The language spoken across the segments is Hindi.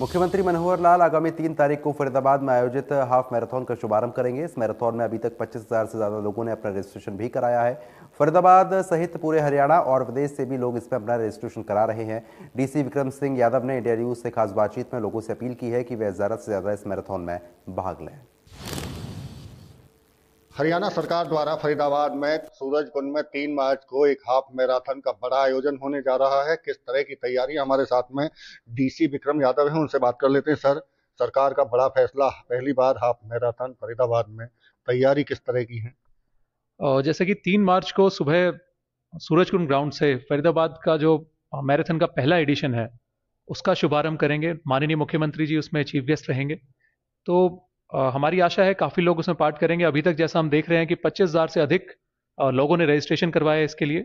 मुख्यमंत्री मनोहर लाल आगामी तीन तारीख को फरीदाबाद में आयोजित हाफ मैराथन का शुभारंभ करेंगे इस मैराथन में अभी तक 25,000 से ज़्यादा लोगों ने अपना रजिस्ट्रेशन भी कराया है फरीदाबाद सहित पूरे हरियाणा और प्रदेश से भी लोग इसमें अपना रजिस्ट्रेशन करा रहे हैं डीसी विक्रम सिंह यादव ने इंडिया न्यूज़ से खास बातचीत में लोगों से अपील की है कि वे ज़्यादा से ज़्यादा इस मैराथन में भाग लें हरियाणा सरकार द्वारा फरीदाबाद में सूरज कुंड में तीन मार्च को एक हाफ मैराथन का बड़ा आयोजन होने जा रहा है किस तरह की तैयारी हमारे साथ में डीसी विक्रम यादव हैं उनसे बात कर लेते हैं सर सरकार का बड़ा फैसला पहली बार हाफ मैराथन फरीदाबाद में तैयारी किस तरह की है जैसे कि तीन मार्च को सुबह सूरज कुंड ग्राउंड से फरीदाबाद का जो मैराथन का पहला एडिशन है उसका शुभारंभ करेंगे माननीय मुख्यमंत्री जी उसमें चीफ गेस्ट रहेंगे तो हमारी आशा है काफ़ी लोग उसमें पार्ट करेंगे अभी तक जैसा हम देख रहे हैं कि 25,000 से अधिक लोगों ने रजिस्ट्रेशन करवाया है इसके लिए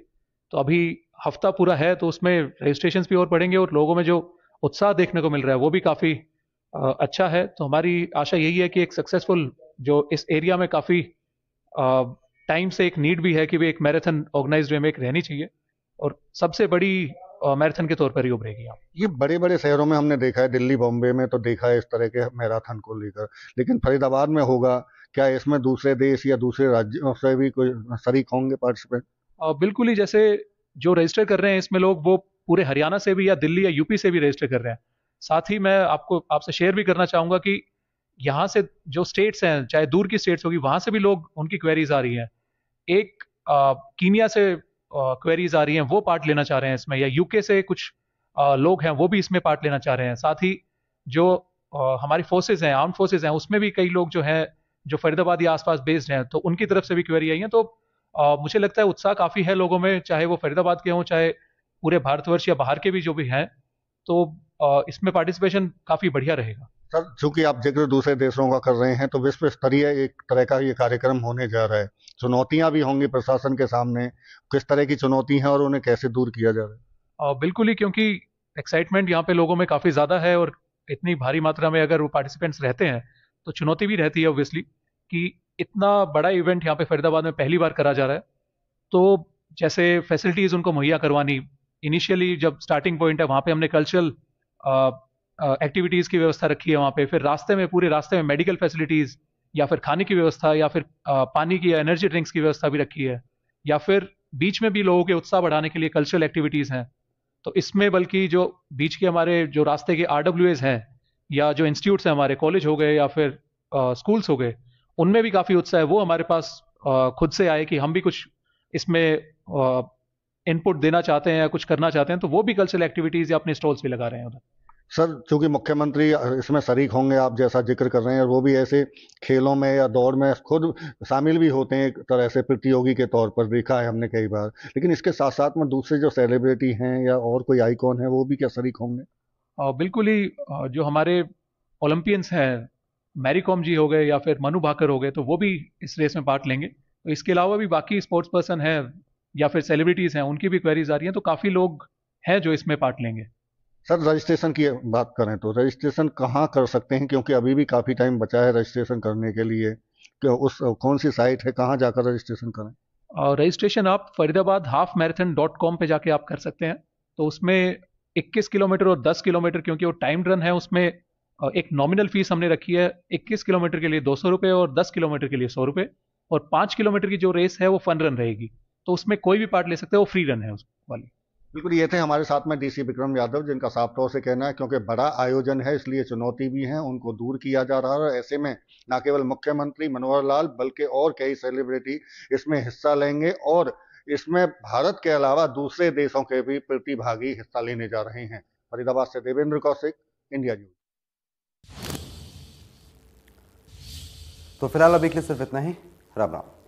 तो अभी हफ्ता पूरा है तो उसमें रजिस्ट्रेशन भी और बढ़ेंगे और लोगों में जो उत्साह देखने को मिल रहा है वो भी काफ़ी अच्छा है तो हमारी आशा यही है कि एक सक्सेसफुल जो इस एरिया में काफ़ी टाइम से एक नीड भी है कि भी एक मैराथन ऑर्गेनाइज वे में एक रहनी चाहिए और सबसे बड़ी मैराथन के तौर पर ही उभरेगी आप ये बड़े बड़े शहरों में हमने देखा है दिल्ली बॉम्बे में तो देखा है इस तरह के मैराथन को लेकर लेकिन फरीदाबाद में होगा क्या इसमें दूसरे देश या दूसरे राज्यों से भी कोई शरीक होंगे पार्टिसिपेंट बिल्कुल ही जैसे जो रजिस्टर कर रहे हैं इसमें लोग वो पूरे हरियाणा से भी या दिल्ली या यूपी से भी रजिस्टर कर रहे हैं साथ ही मैं आपको आपसे शेयर भी करना चाहूंगा कि यहाँ से जो स्टेट्स हैं चाहे दूर की स्टेट्स होगी वहां से भी लोग उनकी क्वेरीज आ रही हैं एक आ, कीनिया से क्वेरीज आ रही हैं वो पार्ट लेना चाह रहे हैं इसमें या यूके से कुछ लोग हैं वो भी इसमें पार्ट लेना चाह रहे हैं साथ ही जो हमारी फोर्सेज हैं आर्म फोर्सेज हैं उसमें भी कई लोग जो हैं जो फरीदाबाद या आसपास बेस्ड हैं तो उनकी तरफ से भी क्वेरी आई है तो आ, मुझे लगता है उत्साह काफ़ी है लोगों में चाहे वो फरीदाबाद के हों चाहे पूरे भारतवर्ष या बाहर के भी जो भी हैं तो आ, इसमें पार्टिसिपेशन काफ़ी बढ़िया रहेगा सर आप जिक्र दूसरे देशों का कर रहे हैं तो विश्व स्तरीय एक तरह का ये कार्यक्रम होने जा रहा है चुनौतियां भी होंगी प्रशासन के सामने किस तरह की चुनौती हैं और उन्हें कैसे दूर किया जा रहा है बिल्कुल ही क्योंकि एक्साइटमेंट यहाँ पे लोगों में काफ़ी ज़्यादा है और इतनी भारी मात्रा में अगर वो पार्टिसिपेंट्स रहते हैं तो चुनौती भी रहती है ऑब्वियसली कि इतना बड़ा इवेंट यहाँ पे फरीदाबाद में पहली बार करा जा रहा है तो जैसे फैसिलिटीज़ उनको मुहैया करवानी इनिशियली जब स्टार्टिंग पॉइंट है वहां पे हमने कल्चरल एक्टिविटीज़ की व्यवस्था रखी है वहाँ पे फिर रास्ते में पूरे रास्ते में मेडिकल फैसिलिटीज़ या फिर खाने की व्यवस्था या फिर पानी की या एनर्जी ड्रिंक्स की व्यवस्था भी रखी है या फिर बीच में भी लोगों के उत्साह बढ़ाने के लिए कल्चरल एक्टिविटीज़ हैं तो इसमें बल्कि जो बीच के हमारे जो रास्ते के आर हैं या जो इंस्टीट्यूट्स हैं हमारे कॉलेज हो गए या फिर स्कूल्स हो गए उनमें भी काफ़ी उत्साह है वो हमारे पास खुद से आए कि हम भी कुछ इसमें इनपुट देना चाहते हैं या कुछ करना चाहते हैं तो वो भी कल्चरल एक्टिविटीज़ या अपने स्टॉल्स भी लगा रहे हैं उधर सर चूँकि मुख्यमंत्री इसमें शरीक होंगे आप जैसा जिक्र कर रहे हैं वो भी ऐसे खेलों में या दौड़ में खुद शामिल भी होते हैं एक तरह से प्रतियोगी के तौर पर देखा है हमने कई बार लेकिन इसके साथ साथ में दूसरे जो सेलिब्रिटी हैं या और कोई आइकॉन है वो भी क्या शरीक होंगे बिल्कुल ही जो हमारे ओलंपियंस हैं मैरी कॉम जी हो गए या फिर मनु भाकर हो गए तो वो भी इस रेस में पार्ट लेंगे तो इसके अलावा भी बाकी स्पोर्ट्स पर्सन है या फिर सेलिब्रिटीज़ हैं उनकी भी क्वेरीज आ रही हैं तो काफ़ी लोग हैं जो इसमें पार्ट लेंगे सर रजिस्ट्रेशन की बात करें तो रजिस्ट्रेशन कहाँ कर सकते हैं क्योंकि अभी भी काफ़ी टाइम बचा है रजिस्ट्रेशन करने के लिए कि उस कौन सी साइट है कहाँ जाकर रजिस्ट्रेशन करें और रजिस्ट्रेशन आप Faridabad half marathon dot com पर जाके आप कर सकते हैं तो उसमें 21 किलोमीटर और 10 किलोमीटर क्योंकि वो टाइम रन है उसमें एक नॉमिनल फीस हमने रखी है 21 किलोमीटर के लिए दो सौ और 10 किलोमीटर के लिए सौ रुपये और पाँच किलोमीटर की जो रेस है वो फन रन रहेगी तो उसमें कोई भी पार्ट ले सकते हैं वो फ्री रन है उस वाली बिल्कुल ये थे हमारे साथ में डीसी विक्रम यादव जिनका साफ तौर से कहना है क्योंकि बड़ा आयोजन है इसलिए चुनौती भी है उनको दूर किया जा रहा है ऐसे में न केवल मुख्यमंत्री मनोहर लाल बल्कि और कई सेलिब्रिटी इसमें हिस्सा लेंगे और इसमें भारत के अलावा दूसरे देशों के भी प्रतिभागी हिस्सा लेने जा रहे हैं फरीदाबाद से देवेंद्र कौशिक इंडिया न्यूज तो फिलहाल अभी के लिए सिर्फ इतना ही राम राम